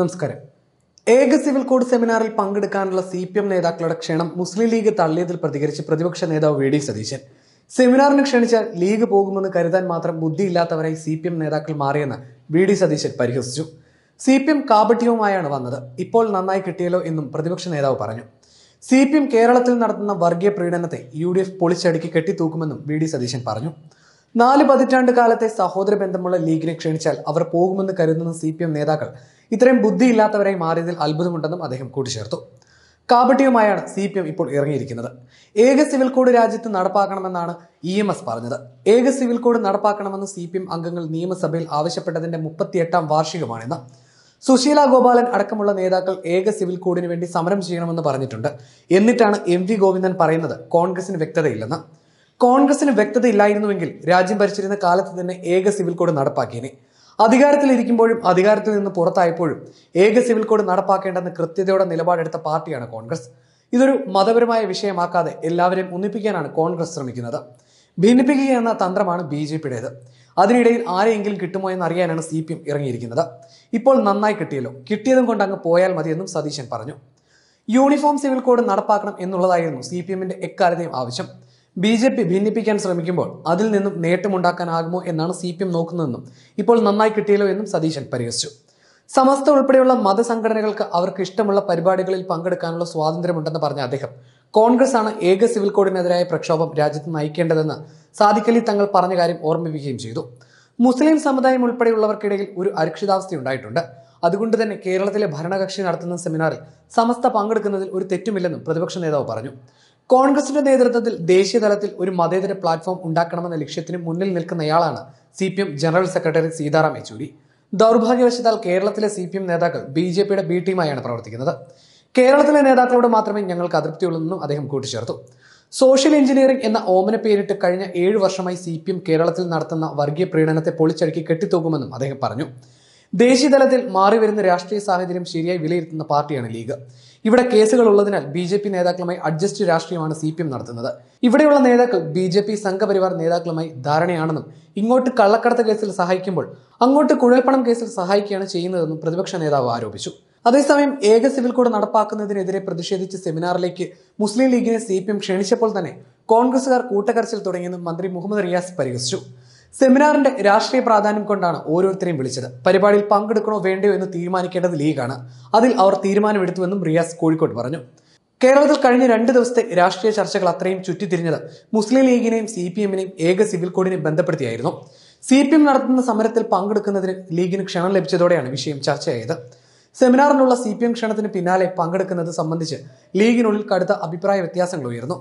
നമസ്കാരം ഏക civil code സെമിനാറിൽ പങ്കെടുക്കാനുള്ള സി പി എം നേതാക്കളുടെ ക്ഷണം മുസ്ലിം ലീഗ് തള്ളിയതിൽ പ്രതികരിച്ച് പ്രതിപക്ഷ നേതാവ് വി ഡി സതീശൻ സെമിനാറിന് ക്ഷണിച്ചാൽ ലീഗ് പോകുമെന്ന് കരുതാൻ മാത്രം ബുദ്ധിയില്ലാത്തവരായി സി പി എം നേതാക്കൾ മാറിയെന്ന് വി ഡി സതീശൻ പരിഹസിച്ചു സി പി എം കാപട്യവുമായാണ് വന്നത് ഇപ്പോൾ നന്നായി കിട്ടിയല്ലോ എന്നും പ്രതിപക്ഷ നേതാവ് പറഞ്ഞു സി പി എം കേരളത്തിൽ നടത്തുന്ന വർഗീയ പ്രീണനത്തെ യു ഡി എഫ് പൊളിച്ചടുക്കി കെട്ടിത്തൂക്കുമെന്നും വി ഡി സതീശൻ പറഞ്ഞു നാല് പതിറ്റാണ്ട് കാലത്തെ സഹോദര ബന്ധമുള്ള ലീഗിനെ ക്ഷണിച്ചാൽ അവർ പോകുമെന്ന് കരുതുന്ന സി പി എം നേതാക്കൾ ഇത്രയും ബുദ്ധിയില്ലാത്തവരായി മാറിയതിൽ അത്ഭുതമുണ്ടെന്നും അദ്ദേഹം കൂട്ടിച്ചേർത്തു കാപട്യവുമായാണ് സി പി എം ഇപ്പോൾ ഇറങ്ങിയിരിക്കുന്നത് ഏക സിവിൽ കോഡ് രാജ്യത്ത് നടപ്പാക്കണമെന്നാണ് ഇ എം എസ് പറഞ്ഞത് ഏക സിവിൽ കോഡ് നടപ്പാക്കണമെന്ന് സി പി എം അംഗങ്ങൾ നിയമസഭയിൽ ആവശ്യപ്പെട്ടതിന്റെ മുപ്പത്തിയെട്ടാം വാർഷികമാണിന്ന് സുശീല ഗോപാലൻ അടക്കമുള്ള നേതാക്കൾ ഏക സിവിൽ കോഡിന് വേണ്ടി സമരം ചെയ്യണമെന്ന് പറഞ്ഞിട്ടുണ്ട് എന്നിട്ടാണ് എം വി ഗോവിന്ദൻ പറയുന്നത് കോൺഗ്രസിന് വ്യക്തതയില്ലെന്ന് കോൺഗ്രസിന് വ്യക്തത ഇല്ലായിരുന്നുവെങ്കിൽ രാജ്യം ഭരിച്ചിരുന്ന കാലത്ത് തന്നെ ഏക സിവിൽ കോഡ് നടപ്പാക്കിയേനെ അധികാരത്തിലിരിക്കുമ്പോഴും അധികാരത്തിൽ നിന്ന് പുറത്തായപ്പോഴും ഏക സിവിൽ കോഡ് നടപ്പാക്കേണ്ടെന്ന് കൃത്യതയോടെ നിലപാടെടുത്ത പാർട്ടിയാണ് കോൺഗ്രസ് ഇതൊരു മതപരമായ വിഷയമാക്കാതെ എല്ലാവരെയും ഒന്നിപ്പിക്കാനാണ് കോൺഗ്രസ് ശ്രമിക്കുന്നത് ഭിന്നിപ്പിക്കുക എന്ന തന്ത്രമാണ് ബി ജെ പിയുടേത് അതിനിടയിൽ ആരെയെങ്കിലും കിട്ടുമോ എന്ന് അറിയാനാണ് സി പി എം ഇറങ്ങിയിരിക്കുന്നത് ഇപ്പോൾ നന്നായി കിട്ടിയല്ലോ കിട്ടിയതും കൊണ്ട് അങ്ങ് പോയാൽ മതിയെന്നും സതീശൻ പറഞ്ഞു യൂണിഫോം സിവിൽ കോഡ് നടപ്പാക്കണം എന്നുള്ളതായിരുന്നു സി പി എമ്മിന്റെ എക്കാലത്തെയും ആവശ്യം ബി ജെ പി ഭിന്നിപ്പിക്കാൻ ശ്രമിക്കുമ്പോൾ അതിൽ നിന്നും നേട്ടമുണ്ടാക്കാനാകുമോ എന്നാണ് സി പി എം നോക്കുന്നതെന്നും ഇപ്പോൾ നന്നായി കിട്ടിയല്ലോ എന്നും സതീശൻ പരിഹസിച്ചു സമസ്ത ഉൾപ്പെടെയുള്ള മതസംഘടനകൾക്ക് അവർക്ക് ഇഷ്ടമുള്ള പരിപാടികളിൽ പങ്കെടുക്കാനുള്ള സ്വാതന്ത്ര്യമുണ്ടെന്ന് പറഞ്ഞ അദ്ദേഹം കോൺഗ്രസ് ആണ് ഏക സിവിൽ കോഡിനെതിരായ പ്രക്ഷോഭം രാജ്യത്ത് നയിക്കേണ്ടതെന്ന് സാദിഖലി തങ്ങൾ പറഞ്ഞ കാര്യം ഓർമ്മിപ്പിക്കുകയും ചെയ്തു മുസ്ലിം സമുദായം ഉൾപ്പെടെയുള്ളവർക്കിടയിൽ ഒരു അരക്ഷിതാവസ്ഥ ഉണ്ടായിട്ടുണ്ട് അതുകൊണ്ട് തന്നെ കേരളത്തിലെ ഭരണകക്ഷി നടത്തുന്ന സെമിനാറിൽ സമസ്ത പങ്കെടുക്കുന്നതിൽ ഒരു തെറ്റുമില്ലെന്നും പ്രതിപക്ഷ നേതാവ് പറഞ്ഞു കോൺഗ്രസിന്റെ നേതൃത്വത്തിൽ ദേശീയതലത്തിൽ ഒരു മതേതര പ്ലാറ്റ്ഫോം ഉണ്ടാക്കണമെന്ന ലക്ഷ്യത്തിന് മുന്നിൽ നിൽക്കുന്നയാളാണ് C P M general secretary Sitaram Yechury ദൗർഭാഗ്യവശത്താൽ കേരളത്തിലെ സി പി എം നേതാക്കൾ ബി ജെ പിയുടെ ബി ടീമായാണ് പ്രവർത്തിക്കുന്നത് കേരളത്തിലെ നേതാക്കളോട് മാത്രമേ ഞങ്ങൾക്ക് എന്നും അദ്ദേഹം കൂട്ടിച്ചേർത്തു സോഷ്യൽ എഞ്ചിനീയറിംഗ് എന്ന ഓമന പേരിട്ട് കഴിഞ്ഞ ഏഴു വർഷമായി സി പി എം കേരളത്തിൽ നടത്തുന്ന വർഗീയ പ്രീണനത്തെ പൊളിച്ചടുക്കി കെട്ടിത്തൂക്കുമെന്നും അദ്ദേഹം പറഞ്ഞു ദേശീയതലത്തിൽ മാറിവരുന്ന രാഷ്ട്രീയ സാഹചര്യം ശരിയായി വിലയിരുത്തുന്ന പാർട്ടിയാണ് ലീഗ് ഇവിടെ കേസുകൾ ഉള്ളതിനാൽ ബി ജെ പി നേതാക്കളുമായി അഡ്ജസ്റ്റ് രാഷ്ട്രീയമാണ് സി പി എം നടത്തുന്നത് ഇവിടെയുള്ള നേതാക്കൾ ബി ജെ പി സംഘപരിവാർ നേതാക്കളുമായി ധാരണയാണെന്നും ഇങ്ങോട്ട് കള്ളക്കടത്ത് കേസിൽ സഹായിക്കുമ്പോൾ അങ്ങോട്ട് കുഴൽപ്പണം കേസിൽ സഹായിക്കുകയാണ് ചെയ്യുന്നതെന്നും പ്രതിപക്ഷ നേതാവ് ആരോപിച്ചു അതേസമയം ഏക സിവിൽ കോഡ് നടപ്പാക്കുന്നതിനെതിരെ പ്രതിഷേധിച്ച് സെമിനാറിലേക്ക് മുസ്ലിം ലീഗിനെ സി പി എം ക്ഷണിച്ചപ്പോൾ തന്നെ കോൺഗ്രസുകാർ കൂട്ടക്കരച്ചിൽ തുടങ്ങിയെന്നും മന്ത്രി മുഹമ്മദ് റിയാസ് പരിഹസിച്ചു സെമിനാറിന്റെ രാഷ്ട്രീയ പ്രാധാന്യം കൊണ്ടാണ് ഓരോരുത്തരെയും വിളിച്ചത് പരിപാടിയിൽ പങ്കെടുക്കണോ വേണ്ടയോ എന്ന് തീരുമാനിക്കേണ്ടത് ലീഗാണ് അതിൽ അവർ തീരുമാനമെടുത്തുവെന്നും റിയാസ് കോഴിക്കോട് പറഞ്ഞു കേരളത്തിൽ കഴിഞ്ഞ രണ്ട് ദിവസത്തെ രാഷ്ട്രീയ ചർച്ചകൾ അത്രയും ചുറ്റിത്തിരിഞ്ഞത് മുസ്ലിം ലീഗിനെയും സി പി എമ്മിനെയും ഏക സിവിൽ കോഡിനെയും ബന്ധപ്പെടുത്തിയായിരുന്നു സി പി എം നടത്തുന്ന സമരത്തിൽ പങ്കെടുക്കുന്നതിന് ലീഗിന് ക്ഷണം ലഭിച്ചതോടെയാണ് വിഷയം ചർച്ചയായത് സെമിനാറിനുള്ള സി പി എം ക്ഷണത്തിന് പിന്നാലെ പങ്കെടുക്കുന്നത് സംബന്ധിച്ച് ലീഗിനുള്ളിൽ കടുത്ത അഭിപ്രായ വ്യത്യാസങ്ങൾ ഉയർന്നു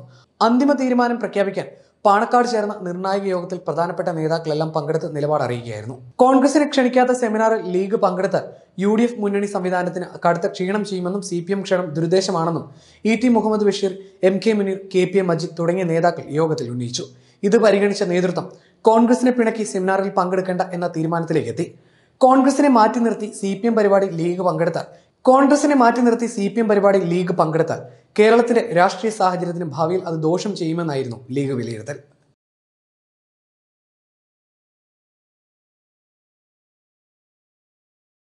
അന്തിമ തീരുമാനം പ്രഖ്യാപിക്കാൻ പാണക്കാട് ചേർന്ന നിർണായക യോഗത്തിൽ പ്രധാനപ്പെട്ട നേതാക്കളെല്ലാം പങ്കെടുത്ത് നിലപാട് അറിയിക്കുകയായിരുന്നു കോൺഗ്രസിനെ ക്ഷണിക്കാത്ത സെമിനാറിൽ ലീഗ് പങ്കെടുത്ത് യു ഡി എഫ് മുന്നണി സംവിധാനത്തിന് കടുത്ത ക്ഷീണം ചെയ്യുമെന്നും സി പി എം ക്ഷണം ദുരുദ്ദേശമാണെന്നും E T Muhammad Basheer M K Muneer K P M Majeed തുടങ്ങിയ നേതാക്കൾ യോഗത്തിൽ ഉന്നയിച്ചു ഇത് പരിഗണിച്ച നേതൃത്വം കോൺഗ്രസിനെ പിണക്കി സെമിനാറിൽ പങ്കെടുക്കേണ്ട എന്ന തീരുമാനത്തിലേക്ക് എത്തി കോൺഗ്രസിനെ മാറ്റി നിർത്തി സി പി എം പരിപാടി ലീഗ് പങ്കെടുത്താൽ കോൺഗ്രസിനെ മാറ്റി നിർത്തി സി പി എം പരിപാടി ലീഗ് പങ്കെടുത്താൽ കേരളത്തിന്റെ രാഷ്ട്രീയ സാഹചര്യത്തിന് ഭാവിയിൽ അത് ദോഷം ചെയ്യുമെന്നായിരുന്നു ലീഗ് വിലയിരുത്തൽ